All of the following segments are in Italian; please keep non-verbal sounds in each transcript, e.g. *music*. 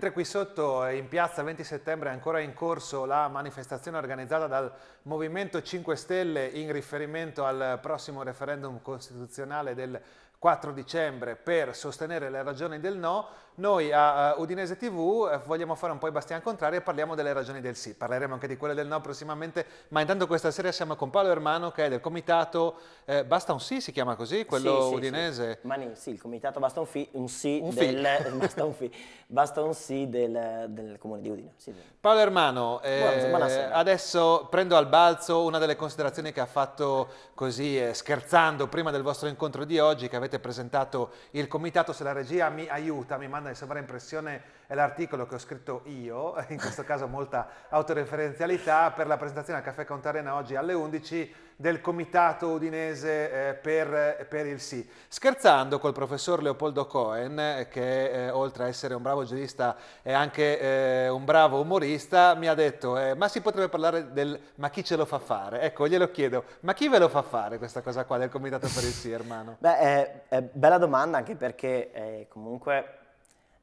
Mentre qui sotto eh, in piazza 20 settembre è ancora in corso la manifestazione organizzata dal Movimento 5 Stelle in riferimento al prossimo referendum costituzionale del 4 dicembre per sostenere le ragioni del no, noi a Udinese TV eh, vogliamo fare un po' i bastian contrari e parliamo delle ragioni del sì, parleremo anche di quelle del no prossimamente, ma intanto questa sera siamo con Paolo Ermano che è del comitato eh, Basta un sì, si chiama così, quello sì, sì, udinese? Sì. Mani, sì, il comitato Basta un, fi, un sì, un del, *laughs* basta, un fi, basta un sì del, del comune di Udine. Sì, Paolo Ermano, eh, adesso prendo al balzo una delle considerazioni che ha fatto così eh, scherzando prima del vostro incontro di oggi che avete presentato il comitato, se la regia mi aiuta, mi manda di sovraimpressione è l'articolo che ho scritto io, *laughs* in questo caso molta autoreferenzialità, per la presentazione al Caffè Contarena oggi alle 11 del Comitato Udinese eh, per, per, il Sì. Scherzando col professor Leopoldo Cohen, eh, che eh, oltre a essere un bravo giurista è anche eh, un bravo umorista, mi ha detto eh, ma si potrebbe parlare del ma chi ce lo fa fare? Ecco, glielo chiedo, ma chi ve lo fa fare questa cosa qua del Comitato per il Sì, hermano? *laughs* Beh, è, è bella domanda anche perché comunque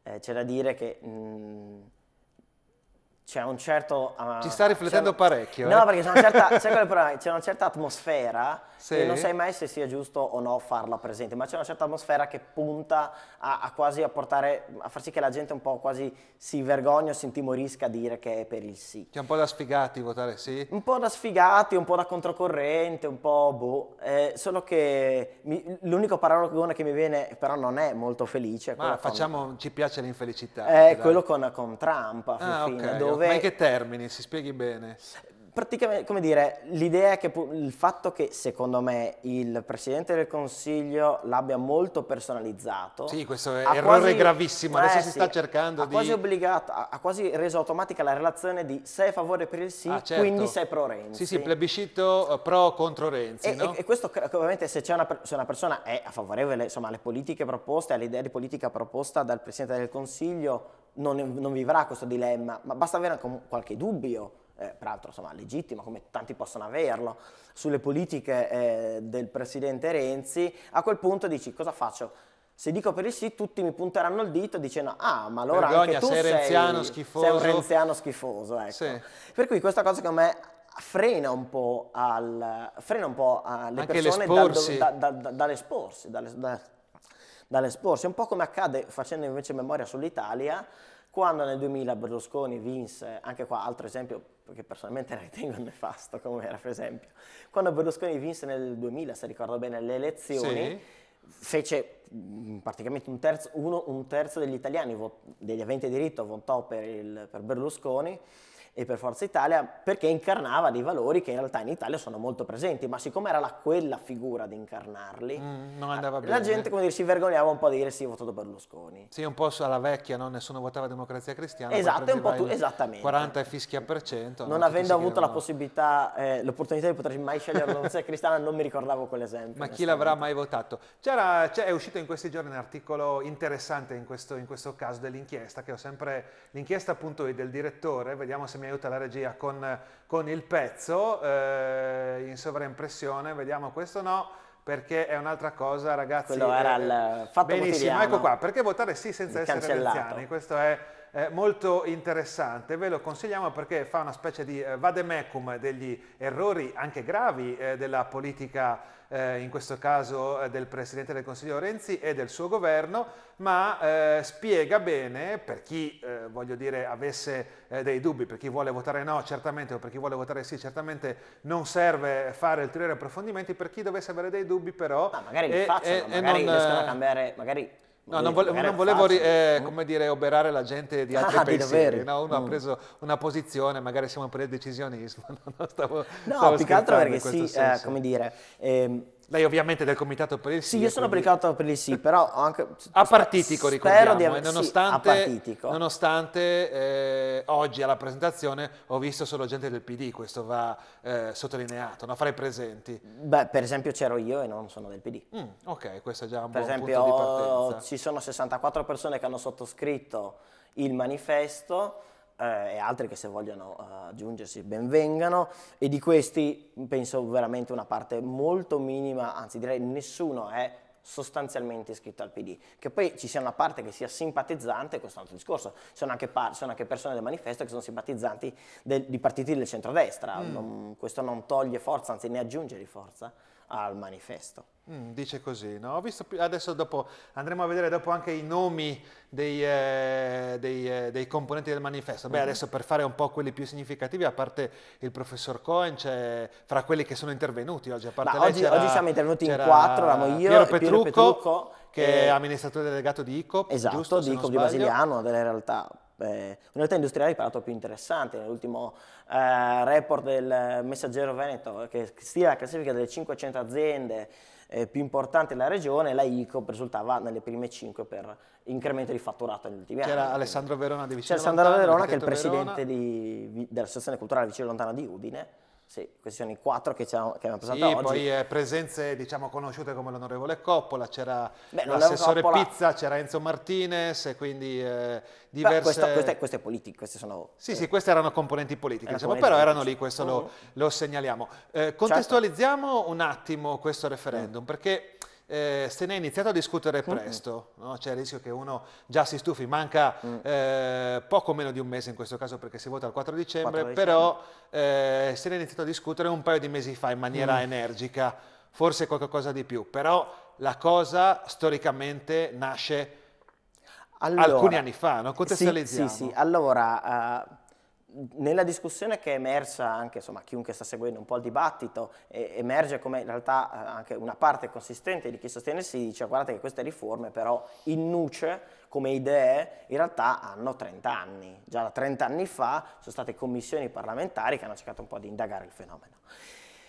eh, c'è da dire che mh, mm, c'è un certo... Uh, Ci sta riflettendo parecchio. No, eh? perché c'è una, certa, *laughs* c'è una certa atmosfera sì. che non sai mai se sia giusto o no farla presente, ma c'è una certa atmosfera che punta a, a quasi a portare, a far sì che la gente un po' quasi si vergogna o si intimorisca a dire che è per il sì. Che è un po' da sfigati votare sì? Un po' da sfigati, un po' da controcorrente, un po' boh. Eh, solo che mi, l'unico paragone che mi viene però non è molto felice. Ma facciamo, con, ci piace l'infelicità. È eh, quello con, con, Trump, a ah, fine, okay, dove... Ma in che termini? Si spieghi bene. Praticamente, come dire, l'idea è che il fatto che secondo me il Presidente del Consiglio l'abbia molto personalizzato... Sì, questo è errore quasi, gravissimo, adesso eh, si sì, sta cercando ha di... Quasi obbligato, ha quasi reso automatica la relazione di sei a favore per il sì, ah, certo. quindi sei pro Renzi. Sì, sì, plebiscito eh, pro contro Renzi, e, no? e, e questo ovviamente se, una, se una persona è favorevole insomma, alle politiche proposte, all'idea di politica proposta dal Presidente del Consiglio, non, non vivrà questo dilemma, ma basta avere anche qualche dubbio, eh, peraltro insomma, legittimo come tanti possono averlo, sulle politiche eh, del presidente Renzi, a quel punto dici cosa faccio? Se dico per il sì, tutti mi punteranno il dito dicendo ah, ma allora Vergogna, anche tu sei, renziano, sei, sei un renziano schifoso. Ecco. Sì. Per cui questa cosa che a me frena un po', al, frena un po alle anche persone dal, da, da, da, dall'esporsi, dalle, dall'esporsi, un po' come accade facendo invece memoria sull'Italia, quando nel 2000 Berlusconi vinse, anche qua altro esempio che personalmente *laughs* ritengo nefasto come era per esempio, quando Berlusconi vinse nel 2000, se ricordo bene, le elezioni, sì. fece mm, praticamente un terzo, uno, un terzo, degli italiani, degli aventi diritto, votò per, il, per Berlusconi, e per Forza Italia perché incarnava dei valori che in realtà in Italia sono molto presenti, ma siccome era la, quella figura ad incarnarli, mm, la bene. gente come dire, si vergognava un po' di dire sì, ho votato Berlusconi. Sì, un po' alla vecchia, no? nessuno votava Democrazia Cristiana. Esatto, un po' tu, esattamente. 40 e fischia per cento. Non avendo avuto la possibilità, eh, l'opportunità di poter mai scegliere Democrazia Cristiana, non mi ricordavo quell'esempio. Ma chi l'avrà mai votato? C'era, c'è, è uscito in questi giorni un articolo interessante in questo, in questo caso dell'inchiesta, che ho sempre l'inchiesta appunto del direttore, vediamo se mi mi aiuta la regia con, con il pezzo, eh, in sovraimpressione, vediamo questo no, perché è un'altra cosa, ragazzi. Quello era eh, il fatto Benissimo, quotidiano. ecco qua, perché votare sì senza essere renziani? Questo è eh, molto interessante, ve lo consigliamo perché fa una specie di eh, vademecum degli errori anche gravi eh, della politica, eh, in questo caso eh, del Presidente del Consiglio Renzi e del suo governo, ma eh, spiega bene per chi, voglio dire, avesse dei dubbi, per chi vuole votare no certamente o per chi vuole votare sì certamente non serve fare ulteriori approfondimenti, per chi dovesse avere dei dubbi però... Ma magari li facciano, magari non, riescono a cambiare... Magari No, non, ecco, volevo, non volevo eh, come dire, oberare la gente di altri ah, pensieri, di no? uno mm. ha preso una posizione, magari siamo per il decisionismo, *laughs* no, stavo, no stavo più che altro perché sì, eh, come dire, eh, lei ovviamente è del comitato per il sì. Sì, io sono quindi... comitato per il sì, però anche... Apartitico, *laughs* ricordiamo. Di eh, aver... nonostante, sì, partitico. Nonostante eh, oggi alla presentazione ho visto solo gente del PD, questo va eh, sottolineato, no? fra i presenti. Beh, per esempio c'ero io e non sono del PD. Mm, ok, questo è già un per buon esempio, punto di partenza. Per esempio ci sono 64 persone che hanno sottoscritto il manifesto eh, e altri che se vogliono eh, aggiungersi benvengano e di questi penso veramente una parte molto minima, anzi direi nessuno è sostanzialmente iscritto al PD. Che poi ci sia una parte che sia simpatizzante, questo è un altro discorso, sono anche, sono anche persone del manifesto che sono simpatizzanti del, di partiti del centrodestra, mm. non, questo non toglie forza, anzi ne aggiunge di forza al manifesto. Mm, dice così, no? Ho visto adesso dopo, andremo a vedere dopo anche i nomi dei, eh, dei, eh, dei componenti del manifesto. Beh, mm. adesso per fare un po' quelli più significativi, a parte il professor Cohen, c'è fra quelli che sono intervenuti oggi. A parte lei, oggi, oggi siamo intervenuti in quattro, eravamo io, Piero Petrucco, Piero Petrucco che è amministratore delegato di ICOP, esatto, giusto, di ICOP di Basiliano, delle realtà eh, realtà industriale peraltro più interessante, nell'ultimo eh, report del Messaggero Veneto che stila la classifica delle 500 aziende eh, più importanti della regione, la ICOP risultava nelle prime 5 per incremento di fatturato negli ultimi C'era anni. C'era Alessandro Verona di Vicino C'era Alessandro Verona che è il presidente dell'Associazione Culturale Vicino Lontano di Udine sì, questi sono i quattro che, che abbiamo presentato sì, oggi. poi eh, presenze diciamo, conosciute come l'onorevole Coppola, c'era l'assessore Pizza, c'era Enzo Martinez, e quindi eh, diverse... Questo, questo, è, questo queste sono... Sì, eh, sì, queste erano componenti politiche, erano diciamo, componenti però erano lì, questo lo, lo, segnaliamo. Eh, certo. contestualizziamo certo. un attimo questo referendum, mm. perché eh, se ne è iniziato a discutere presto, no? c'è il rischio che uno già si stufi, manca mm. eh, poco meno di un mese in questo caso perché si vota il 4 dicembre, 4 dicembre. però eh, se ne è iniziato a discutere un paio di mesi fa in maniera mm. energica, forse qualcosa di più, però la cosa storicamente nasce allora, alcuni anni fa, no? contestualizziamo. Sì, sì, sì. allora... Uh nella discussione che è emersa anche, insomma, chiunque sta seguendo un po' il dibattito, eh, emerge come in realtà eh, anche una parte consistente di chi sostiene si dice guardate che queste riforme però in nuce come idee in realtà hanno 30 anni. Già da 30 anni fa sono state commissioni parlamentari che hanno cercato un po' di indagare il fenomeno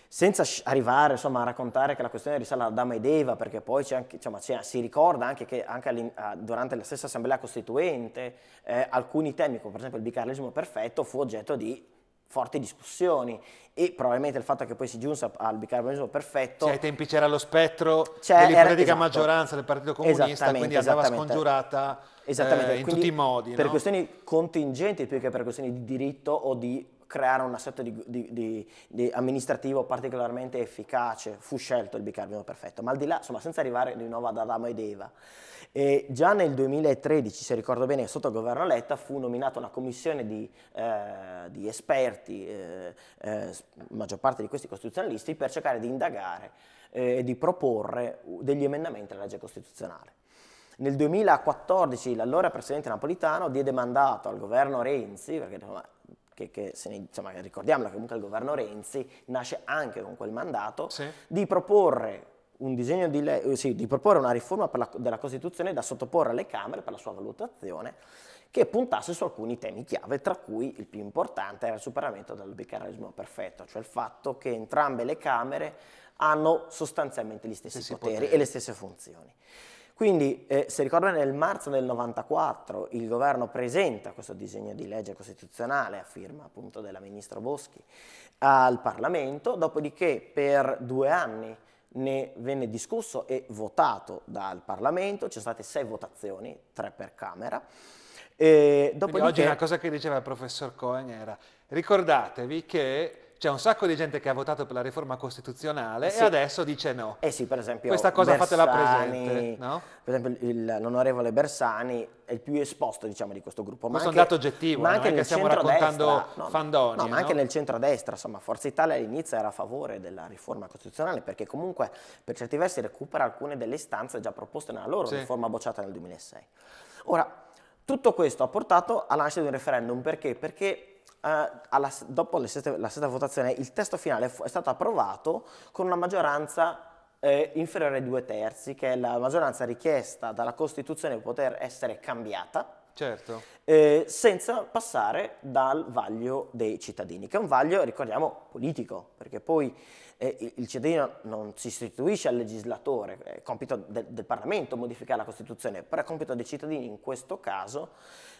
senza arrivare insomma, a raccontare che la questione risale ad Adamo ed Eva, perché poi anche, insomma, si ricorda anche che anche durante la stessa assemblea costituente eh, alcuni temi, come per esempio il bicameralismo perfetto, fu oggetto di forti discussioni e probabilmente il fatto che poi si giunse al bicarbonismo perfetto cioè ai tempi c'era lo spettro dell'ipotetica esatto, maggioranza del partito comunista quindi andava scongiurata eh, in quindi tutti i modi per no? questioni contingenti più che per questioni di diritto o di creare un assetto di, di, di, amministrativo particolarmente efficace, fu scelto il bicarbonio perfetto, ma al di là, insomma, senza arrivare di nuovo ad Adamo ed Eva. E già nel 2013, se ricordo bene, sotto il governo Letta fu nominata una commissione di, eh, di esperti, eh, eh, maggior parte di questi costituzionalisti, per cercare di indagare eh, e di proporre degli emendamenti alla legge costituzionale. Nel 2014 l'allora presidente napolitano diede mandato al governo Renzi, perché insomma, che, che ne, insomma, ricordiamola che comunque il governo Renzi nasce anche con quel mandato, sì. di proporre un disegno di legge, eh, sì, di proporre una riforma la, della Costituzione da sottoporre alle Camere per la sua valutazione che puntasse su alcuni temi chiave, tra cui il più importante era il superamento del bicameralismo perfetto, cioè il fatto che entrambe le Camere hanno sostanzialmente gli stessi, stessi poteri, poteri e le stesse funzioni. Quindi, eh, se ricordo nel marzo del 94 il governo presenta questo disegno di legge costituzionale a firma appunto della ministra Boschi al Parlamento, dopodiché per due anni ne venne discusso e votato dal Parlamento, ci sono state sei votazioni, tre per Camera. E dopodiché... Quindi oggi una cosa che diceva il professor Cohen era ricordatevi che c'è un sacco di gente che ha votato per la riforma costituzionale sì. e adesso dice no. Eh sì, per esempio. Questa cosa Bersani, fatela presente. No? Per esempio, l'onorevole Bersani è il più esposto, diciamo, di questo gruppo. Questo anche, è un dato oggettivo, ma anche non è che stiamo raccontando no, fandoni. No, ma no? anche nel centrodestra, insomma, Forza Italia all'inizio era a favore della riforma costituzionale perché comunque per certi versi recupera alcune delle istanze già proposte nella loro sì. riforma bocciata nel 2006. Ora, tutto questo ha portato alla nascita di un referendum perché? Perché eh, alla, dopo la sesta, la sesta votazione il testo finale è stato approvato con una maggioranza eh, inferiore ai due terzi, che è la maggioranza richiesta dalla Costituzione per poter essere cambiata. Certo. Eh, senza passare dal vaglio dei cittadini, che è un vaglio, ricordiamo, politico, perché poi eh, il cittadino non si istituisce al legislatore, è compito de del Parlamento modificare la Costituzione, però è compito dei cittadini in questo caso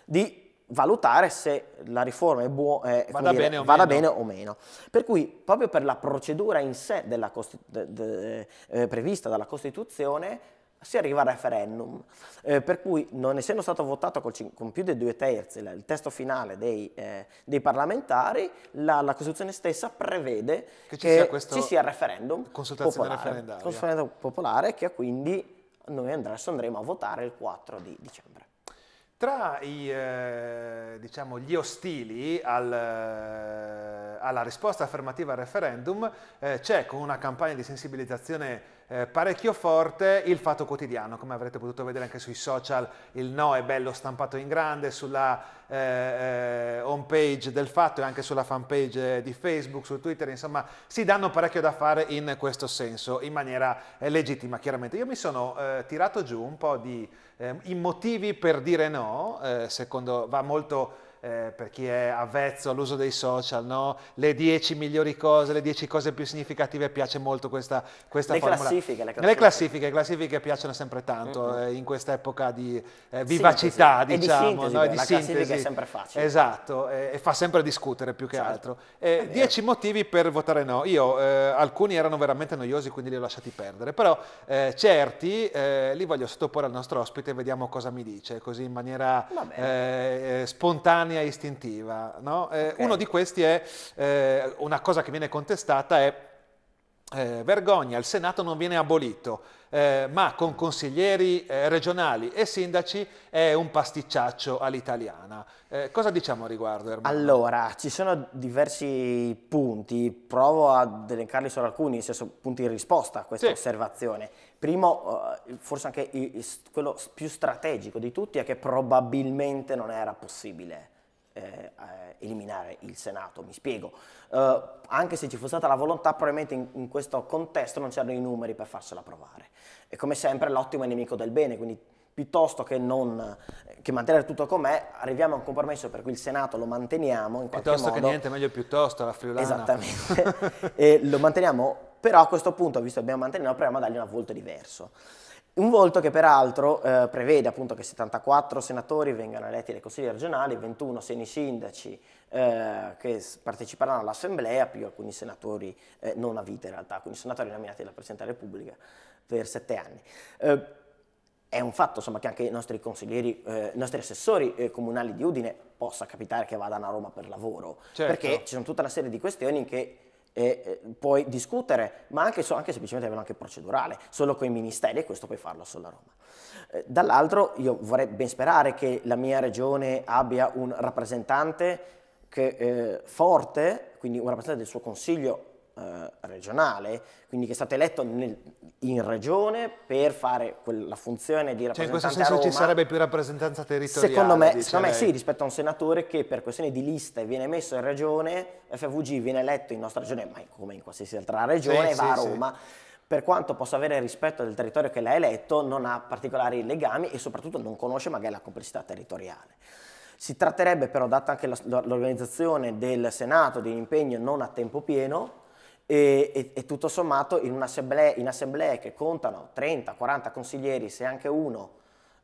di valutare se la riforma è buo- eh, vada, dire, bene, o vada bene, o meno. Per cui, proprio per la procedura in sé Costi- de- de- eh, prevista dalla Costituzione, si arriva al referendum, eh, per cui non essendo stato votato cin- con più dei due terzi il testo finale dei, eh, dei parlamentari, la, la, Costituzione stessa prevede che ci, che sia, ci sia il referendum popolare, consultazione popolare che quindi noi adesso andremo a votare il 4 di dicembre. Tra i, eh, diciamo, gli ostili al, eh, alla risposta affermativa al referendum eh, c'è con una campagna di sensibilizzazione eh, parecchio forte il fatto quotidiano, come avrete potuto vedere anche sui social, il no è bello stampato in grande sulla eh, eh home page del fatto e anche sulla fan page di Facebook, su Twitter, insomma si danno parecchio da fare in questo senso, in maniera eh, legittima chiaramente. Io mi sono eh, tirato giù un po' di eh, i motivi per dire no, secondo va molto eh, per chi è avvezzo all'uso dei social, no? le 10 migliori cose, le 10 cose più significative, piace molto questa, questa le formula. Classifiche, le, classifiche. le classifiche, classifiche piacciono sempre tanto mm-hmm. eh, in questa epoca di eh, vivacità, sintesi. diciamo. E di sintesi, no? Beh, di la sintesi. classifica è sempre facile. Esatto, e fa sempre discutere più che certo. altro. 10 eh, eh, motivi per votare no. Io, eh, alcuni erano veramente noiosi, quindi li ho lasciati perdere, però certi li voglio sottoporre al nostro ospite e vediamo cosa mi dice, così in maniera spontanea spontanea e istintiva. No? Eh, okay. Uno di questi è, eh, una cosa che viene contestata è eh, vergogna, il Senato non viene abolito, eh, ma con consiglieri eh, regionali e sindaci è un pasticciaccio all'italiana. Eh, cosa diciamo a riguardo? Ermanno? Allora, ci sono diversi punti, provo a elencarli solo alcuni, nel senso punti in risposta a questa sì. osservazione. Primo, eh, forse anche quello più strategico di tutti è che probabilmente non era possibile eh, eh, eliminare il Senato, mi spiego. Eh, anche se ci fosse stata la volontà, probabilmente in, in questo contesto non c'erano i numeri per farsela provare. E come sempre l'ottimo è nemico del bene, quindi piuttosto che, non, che mantenere tutto com'è, arriviamo a un compromesso per cui il Senato lo manteniamo in qualche piuttosto modo. Piuttosto che niente, meglio piuttosto la friulana. Esattamente, *laughs* lo manteniamo, però a questo punto, visto che abbiamo mantenuto, proviamo a dargli una volta diverso. Un volto che peraltro eh, prevede appunto che 74 senatori vengano eletti dai consigli regionali, 21 seni sindaci eh, che parteciperanno all'assemblea, più alcuni senatori eh, non a vita in realtà, alcuni senatori nominati dalla Presidente della Repubblica per sette anni. Eh, è un fatto insomma, che anche i nostri consiglieri, eh, i nostri assessori eh, comunali di Udine possa capitare che vadano a Roma per lavoro, certo. perché ci sono tutta una serie di questioni che e puoi discutere, ma anche, anche semplicemente a livello anche procedurale, solo con i ministeri e questo puoi farlo solo a Roma. Eh, dall'altro io vorrei ben sperare che la mia regione abbia un rappresentante che, eh, forte, quindi un rappresentante del suo consiglio eh, regionale, quindi che è stato eletto nel, in regione per fare quella funzione di rappresentante Cioè in questo senso ci sarebbe più rappresentanza territoriale? Secondo me, secondo me sì, rispetto a un senatore che per questione di liste viene messo in regione, FVG viene eletto in nostra regione, ma come in qualsiasi altra regione, sì, va sì, a Roma. Sì per quanto possa avere rispetto del territorio che l'ha eletto, non ha particolari legami e soprattutto non conosce magari la complessità territoriale. Si tratterebbe però, data anche l'organizzazione del Senato di un impegno non a tempo pieno, e, e, e, tutto sommato in, in, assemblee che contano 30, 40 consiglieri, se anche uno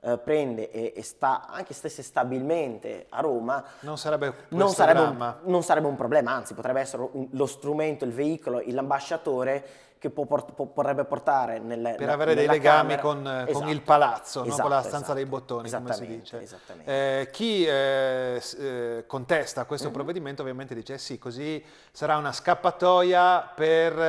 eh, prende e, e, sta anche stesse stabilmente a Roma, non sarebbe, non sarebbe, un, non sarebbe un, problema, anzi potrebbe essere un, lo strumento, il veicolo, l'ambasciatore che può port- può, potrebbe portare nelle, per avere dei legami con, esatto. con, il esatto. palazzo, esatto, no? con la esatto, stanza esatto. dei bottoni, come si dice. Eh, chi eh, eh, contesta questo mm-hmm. provvedimento ovviamente dice eh sì, così sarà una scappatoia per,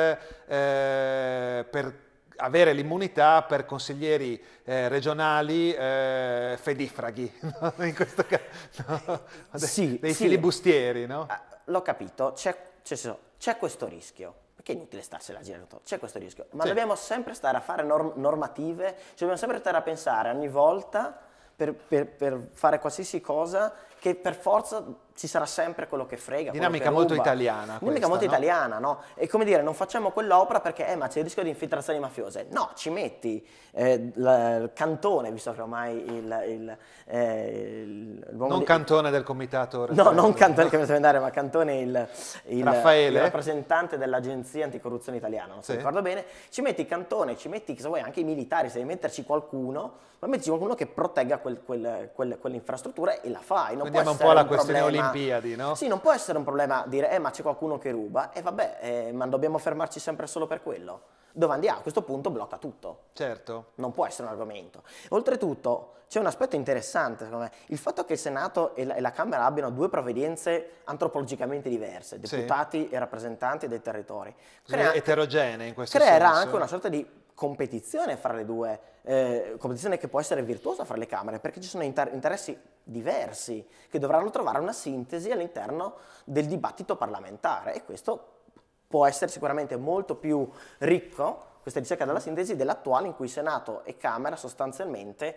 eh, per avere l'immunità per consiglieri eh, regionali eh, fedifraghi, *laughs* no? in questo caso, no? De- sì, dei sì. filibustieri, no? Ah, l'ho capito, c'è, c'è, c'è questo rischio perché è inutile starsela girando, c'è questo rischio, ma sì. dobbiamo sempre stare a fare norm- normative, cioè dobbiamo sempre stare a pensare ogni volta per, per, per fare qualsiasi cosa che per forza ci sarà sempre quello che frega. Dinamica che molto italiana. Dinamica questa, molto no? italiana, no? E come dire, non facciamo quell'opera perché, eh, ma c'è il rischio di infiltrazioni mafiose. No, ci metti eh, il cantone, visto che ormai il... il, eh, il non di... cantone del comitato. No, non cantone che bisogna andare, ma cantone il, il, il rappresentante dell'agenzia anticorruzione italiana, non so sì. ricordo bene. Ci metti cantone, ci metti, se vuoi, anche i militari, se devi metterci qualcuno, ma metti qualcuno che protegga quel, quel, quel, quell'infrastruttura e la fai. Non Andiamo un po' alla questione olimpica Olimpiadi, no? Sì, non può essere un problema dire, eh, ma c'è qualcuno che ruba, e eh, vabbè, eh, ma dobbiamo fermarci sempre solo per quello. Dovandi ah, a questo punto blocca tutto. Certo. Non può essere un argomento. Oltretutto c'è un aspetto interessante, secondo me, il fatto che il Senato e la, e la Camera abbiano due provvedienze antropologicamente diverse, deputati sì. e rappresentanti dei territori. Crea, eterogenee in questo creerà senso. Creerà anche una sorta di competizione fra le due, eh, competizione che può essere virtuosa fra le Camere, perché ci sono inter interessi diversi che dovranno trovare una sintesi all'interno del dibattito parlamentare e questo può essere sicuramente molto più ricco, questa ricerca della sintesi, dell'attuale in cui Senato e Camera sostanzialmente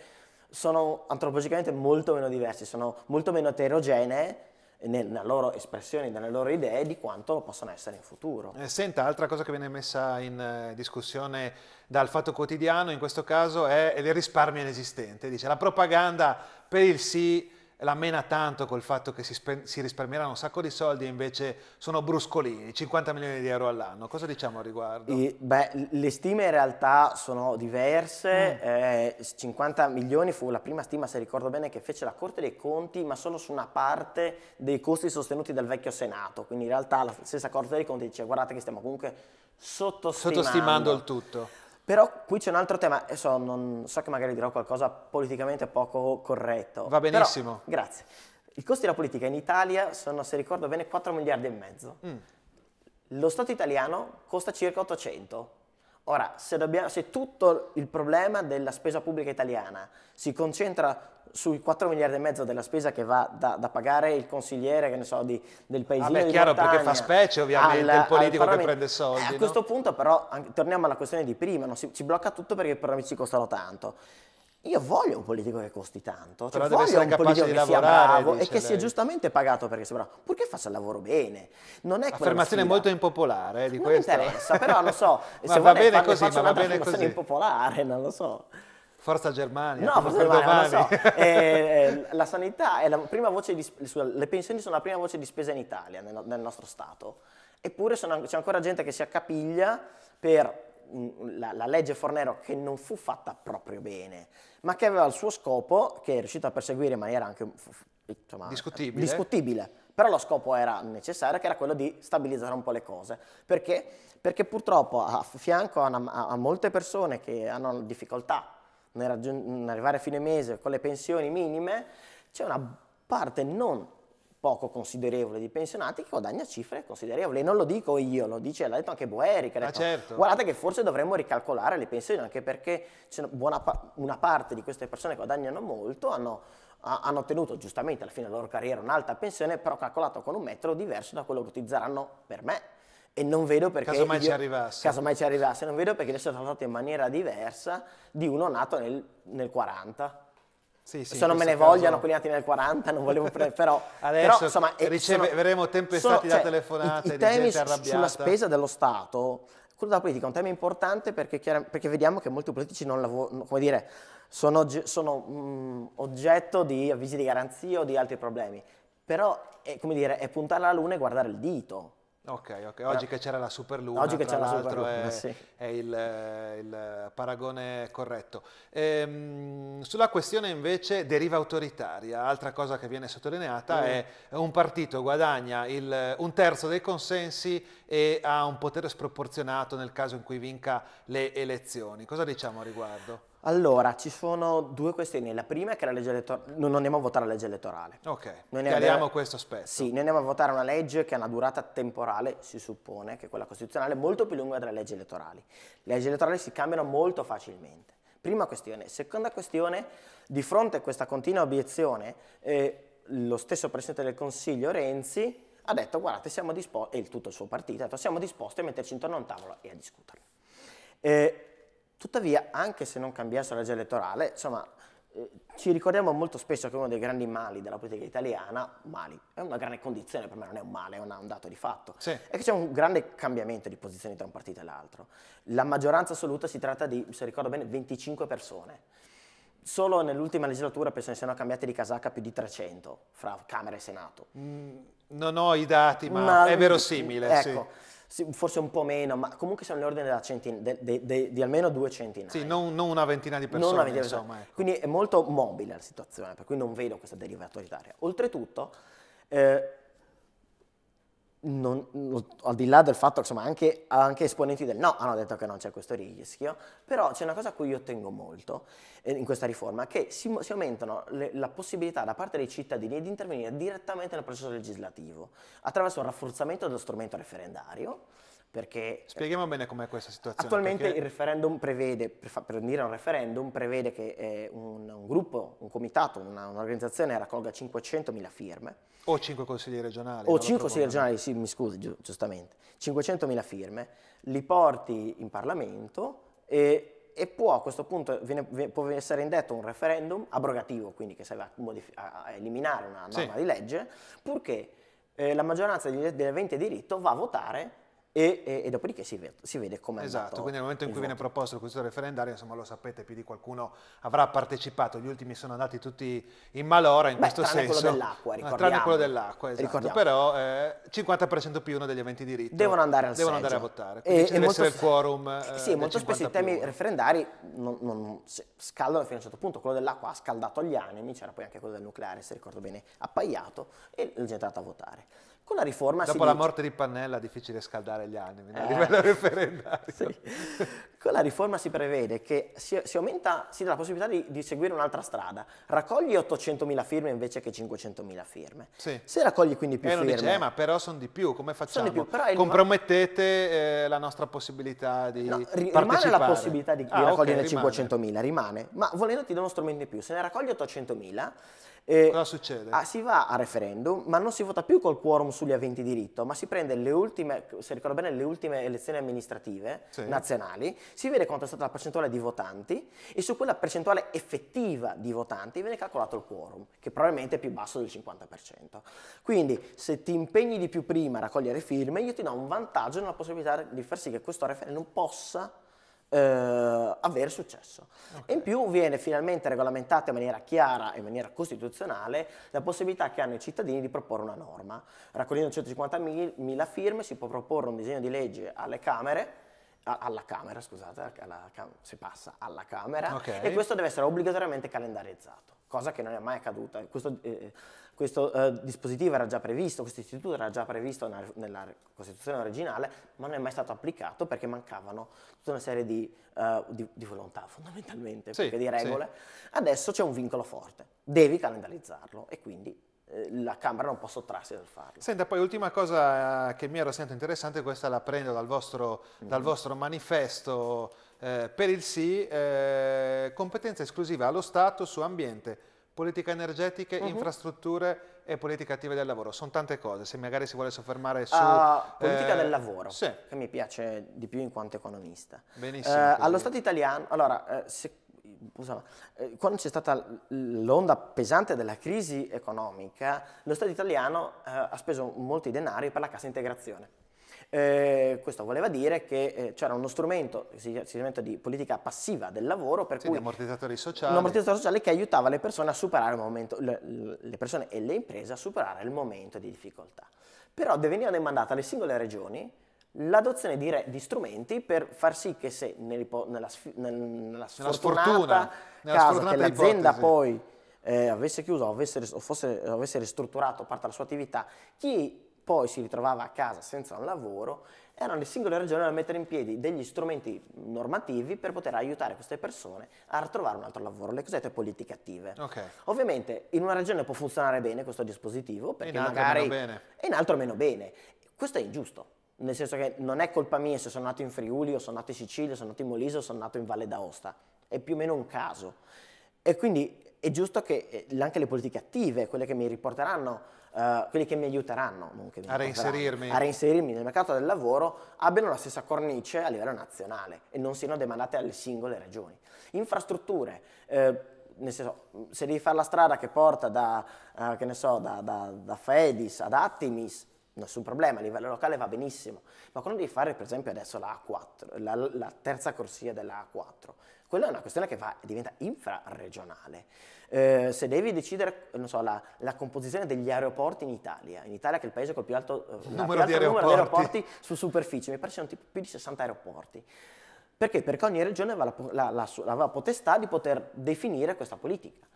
sono antropologicamente molto meno diversi, sono molto meno eterogenee nella loro espressione, nelle loro idee di quanto lo possano essere in futuro. Eh, senta, altra cosa che viene messa in eh, discussione dal Fatto Quotidiano in questo caso è, è il risparmio inesistente. Dice la propaganda per il sì la mena tanto col fatto che si, si risparmieranno un sacco di soldi e invece sono bruscolini, 50 milioni di euro all'anno. Cosa diciamo al riguardo? E, beh, le stime in realtà sono diverse. Mm. Eh, 50 milioni fu la prima stima, se ricordo bene, che fece la Corte dei Conti, ma solo su una parte dei costi sostenuti dal vecchio Senato. Quindi in realtà la stessa Corte dei Conti dice guardate che stiamo comunque sottostimando, sottostimando il tutto. Però qui c'è un altro tema, so, non, so che magari dirò qualcosa politicamente poco corretto. Va benissimo. Però, grazie. I costi della politica in Italia sono, se ricordo bene, 4 miliardi e mezzo. Mm. Lo Stato italiano costa circa 800. Ora, se, dobbiamo, se tutto il problema della spesa pubblica italiana si concentra sui 4 miliardi e mezzo della spesa che va da, da pagare il consigliere che ne so, di, del paesino Vabbè, ah è chiaro perché fa specie ovviamente al, il politico che prende soldi. Eh, no? A questo punto però anche, torniamo alla questione di prima, no? si, ci blocca tutto perché i programmi ci costano tanto. Io voglio un politico che costi tanto, cioè Però voglio un politico che lavorare, sia bravo e che lei. sia giustamente pagato perché sia purché faccia il lavoro bene. Non è Affermazione molto impopolare eh, di non questo. Non mi interessa, però lo so, *laughs* ma se va bene così, ma va bene così. impopolare, non lo so. Forza Germania. No, Forza Germania, lo so. *laughs* eh, eh, la sanità è la prima voce di, spesa, le pensioni sono la prima voce di spesa in Italia, nel, nel nostro Stato. Eppure sono, c'è ancora gente che si accapiglia per mm, la, la, legge Fornero che non fu fatta proprio bene, ma che aveva il suo scopo, che è riuscito a perseguire in maniera anche insomma, discutibile. discutibile. Però lo scopo era necessario, che era quello di stabilizzare un po' le cose. Perché? Perché purtroppo a fianco a, una, a molte persone che hanno difficoltà nel raggiung- arrivare a fine mese con le pensioni minime, c'è una parte non poco considerevole di pensionati che guadagna cifre considerevoli. E non lo dico io, lo dice, l'ha detto anche Boeri, che ha ah, detto, ah, certo. guardate che forse dovremmo ricalcolare le pensioni, anche perché pa- una parte di queste persone che guadagnano molto hanno, hanno ottenuto giustamente alla fine della loro carriera un'alta pensione, però calcolato con un metodo diverso da quello che utilizzeranno per me e non vedo perché... Casomai io, ci arrivasse. Casomai ci arrivasse, non vedo perché adesso è trattato in maniera diversa di uno nato nel, nel 40. Sì, sì, se non me ne caso... vogliano quelli nati nel 40, non volevo prendere, però... *laughs* Adesso però, insomma, riceveremo sono, tempestati sono, da cioè, telefonate i, i temi sulla spesa dello Stato, quello della politica è un tema importante perché, perché vediamo che molti politici non lavorano, come dire, sono, sono mh, mm, oggetto di avvisi di garanzia o di altri problemi. Però, è, come dire, è puntare la luna e guardare il dito Ok, ok. Oggi eh. che c'era la Superluna, Oggi che c'era la Superluna, è, sì. è il, il, paragone corretto. Ehm, sulla questione invece deriva autoritaria, altra cosa che viene sottolineata mm. è un partito guadagna il, un terzo dei consensi e ha un potere sproporzionato nel caso in cui vinca le elezioni. Cosa diciamo a riguardo? Allora, ci sono due questioni. La prima è che la legge elettorale. Non andiamo a votare la legge elettorale. Ok. Noi chiariamo questo aspetto. Sì, noi andiamo a votare una legge che ha una durata temporale, si suppone, che è quella costituzionale, molto più lunga delle leggi elettorali. Le leggi elettorali si cambiano molto facilmente. Prima questione. Seconda questione, di fronte a questa continua obiezione, eh, lo stesso Presidente del Consiglio Renzi ha detto: guardate, siamo disposti, e tutto il suo partito ha detto: siamo disposti a metterci intorno a un tavolo e a discutere. Eh, Tuttavia, anche se non cambiasse la legge elettorale, insomma, eh, ci ricordiamo molto spesso che uno dei grandi mali della politica italiana, mali, è una grande condizione, per me non è un male, è un, un dato di fatto, sì. è che c'è un grande cambiamento di posizioni tra un partito e l'altro. La maggioranza assoluta si tratta di, se ricordo bene, 25 persone. Solo nell'ultima legislatura penso ne siano cambiate di casacca più di 300 fra Camera e Senato. Mm, non ho i dati, ma, ma è verosimile. Ecco. Sì sì, forse un po' meno, ma comunque sono nell'ordine della centina, de, de, de, di almeno due centinaia. Sì, non, non una ventina di persone, ventina insomma. Persone. Ecco. Quindi è molto mobile la situazione, per cui non vedo questa deriva autoritaria. Oltretutto, eh, non, al di là del fatto che anche, anche, esponenti del no hanno detto che non c'è questo rischio, però c'è una cosa a cui io tengo molto eh, in questa riforma, che si, si aumentano le, la possibilità da parte dei cittadini di intervenire direttamente nel processo legislativo attraverso un rafforzamento dello strumento referendario perché eh, Spieghiamo bene com'è questa situazione. Attualmente perché... il referendum prevede, per, fa, per, dire un referendum, prevede che eh, un, un, gruppo, un comitato, una, un'organizzazione raccolga 500.000 firme. O 5 consigli regionali. O 5 consigli regionali, sì, mi scusi, gi- giustamente. 500.000 firme, li porti in Parlamento e, e può a questo punto viene, viene, può essere indetto un referendum abrogativo, quindi che serve a, modif- a eliminare una norma sì. di legge, purché eh, la maggioranza degli, degli aventi diritto va a votare e, e, e dopodiché si, ve, si vede come è Esatto, quindi nel momento in cui voto. viene proposto il quesito referendario, insomma lo sapete, più di qualcuno avrà partecipato, gli ultimi sono andati tutti in malora in Beh, questo tranne senso. Quello dell'acqua, eh, ricordiamo. Tranne quello dell'acqua, esatto. Ricordiamo. Però eh, 50% più uno degli eventi di rito. Devono andare al Devono andare a votare, quindi e, ci deve essere il quorum eh, eh Sì, molto spesso i temi referendari non, non, scaldano fino a un certo punto, quello dell'acqua ha scaldato gli animi, c'era poi anche quello del nucleare, se ricordo bene, appaiato, e la gente è andata a votare. Con la riforma Dopo la dice... morte di Pannella è difficile scaldare gli animi eh. a livello referendario. Sì. Con la riforma si prevede che si, si aumenta, si dà la possibilità di, di seguire un'altra strada. Raccogli 800.000 firme invece che 500.000 firme. Sì. Se raccogli quindi più eh, firme... Dice, eh, ma però sono di più, come facciamo? Più, Compromettete eh, la nostra possibilità di no, ri- Rimane la possibilità di, di ah, raccogliere okay, 500.000, rimane. Ma volendo ti do uno strumento in più. Se ne raccogli 800.000 eh, Cosa succede? Ah, si va a referendum, ma non si vota più col quorum sugli aventi diritto, ma si prende le ultime, se ricordo bene, le ultime elezioni amministrative sì. nazionali, si vede quanto è stata la percentuale di votanti e su quella percentuale effettiva di votanti viene calcolato il quorum, che probabilmente è più basso del 50%. Quindi se ti impegni di più prima a raccogliere firme, io ti do un vantaggio nella possibilità di far sì che questo referendum possa eh, avere successo. Okay. in più viene finalmente regolamentata in maniera chiara e in maniera costituzionale la possibilità che hanno i cittadini di proporre una norma. Raccogliendo 150.000 firme si può proporre un disegno di legge alle Camere alla Camera, scusate, eh, alla, si passa alla Camera okay. e questo deve essere obbligatoriamente calendarizzato, cosa che non è mai accaduta. Questo, eh, questo eh, dispositivo era già previsto, questo istituto era già previsto nella, nella Costituzione originale, ma non è mai stato applicato perché mancavano tutta una serie di, eh, di, di volontà fondamentalmente, sì, di regole. Sì. Adesso c'è un vincolo forte, devi calendarizzarlo e quindi eh, la Camera non può sottrarsi dal farlo. Senta, poi l'ultima cosa eh, che mi era sentita interessante, questa la prendo dal vostro, mm dal mhm. vostro manifesto eh, per il sì, eh, competenza esclusiva allo Stato su ambiente, politica energetica, mm -hmm. infrastrutture e politica attiva del lavoro. Sono tante cose, se magari si vuole soffermare su... Uh, politica eh, del lavoro, sì. che mi piace di più in quanto economista. Benissimo. allo Stato italiano, allora, se eh, quando c'è stata l'onda pesante della crisi economica, lo Stato italiano eh, ha speso molti denari per la cassa integrazione. Eh, questo voleva dire che eh, c'era uno strumento, strumento di politica passiva del lavoro per sì, cui ammortizzatori sociali. un ammortizzatore sociale che aiutava le persone, momento, le, le persone e le imprese a superare il momento di difficoltà. Però veniva demandata alle singole regioni l'adozione di, re, di, strumenti per far sì che se nella, nella, nella sfortunata sfortuna, nella caso che l'azienda ipotesi. poi eh, avesse chiuso o avesse, o fosse, avesse ristrutturato parte della sua attività, chi poi si ritrovava a casa senza un lavoro erano le singole regioni a mettere in piedi degli strumenti normativi per poter aiutare queste persone a ritrovare un altro lavoro, le cosiddette politiche attive. Okay. Ovviamente in una regione può funzionare bene questo dispositivo, perché in magari... Meno bene. in altro meno bene. Questo è ingiusto, nel senso che non è colpa mia se sono nato in Friuli o sono nato in Sicilia, sono nato in Molise o sono nato in Valle d'Aosta, è più o meno un caso. E quindi è giusto che eh, anche le politiche attive, quelle che mi riporteranno, uh, eh, quelle che mi aiuteranno che mi a, reinserirmi. a, reinserirmi. nel mercato del lavoro, abbiano la stessa cornice a livello nazionale e non siano demandate alle singole regioni. Infrastrutture, eh, nel senso, se devi fare la strada che porta da, uh, che so, da, da, da Fedis ad Attimis, nessun problema, a livello locale va benissimo, ma quando devi fare per esempio adesso la A4, la, la terza corsia della A4, quella è una questione che va, diventa infraregionale. Eh, se devi decidere, so, la, la, composizione degli aeroporti in Italia, in Italia che è il paese col più alto, eh, numero, più alto aeroporti. numero di aeroporti su superficie, mi pare siano tipo più di 60 aeroporti. Perché? Perché ogni regione aveva la, la, la potestà di poter definire questa politica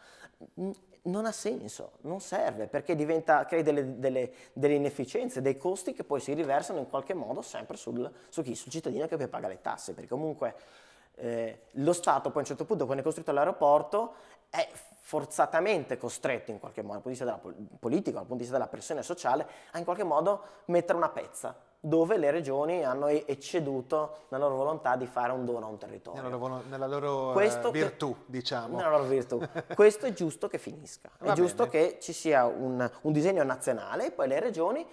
non ha senso, non serve, perché diventa, crei delle, delle, delle, inefficienze, dei costi che poi si riversano in qualche modo sempre sul, su chi? Sul cittadino che poi paga le tasse, perché comunque eh, lo Stato poi a un certo punto quando è costruito l'aeroporto è forzatamente costretto in qualche modo, dal punto di vista della politica, dal punto di vista della pressione sociale, a in qualche modo mettere una pezza dove le regioni hanno ecceduto la loro volontà di fare un dono a un territorio. Nella loro, nella loro eh, virtù, che, diciamo. Nella loro virtù. *laughs* Questo è giusto che finisca. Va è giusto bene. che ci sia un, un disegno nazionale e poi le regioni,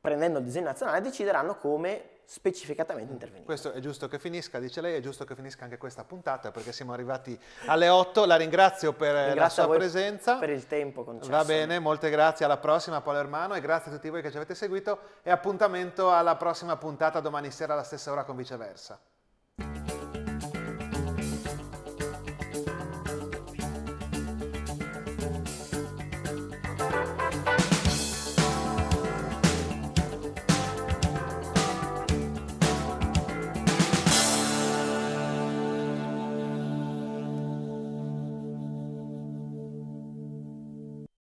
prendendo il disegno nazionale, decideranno come specificatamente intervenire. Questo è giusto che finisca, dice lei, è giusto che finisca anche questa puntata perché siamo arrivati alle 8, la ringrazio per ringrazio la sua presenza. Per il tempo concesso. Va bene, molte grazie, alla prossima Paolo Ermano, e grazie a tutti voi che ci avete seguito e appuntamento alla prossima puntata domani sera alla stessa ora con viceversa.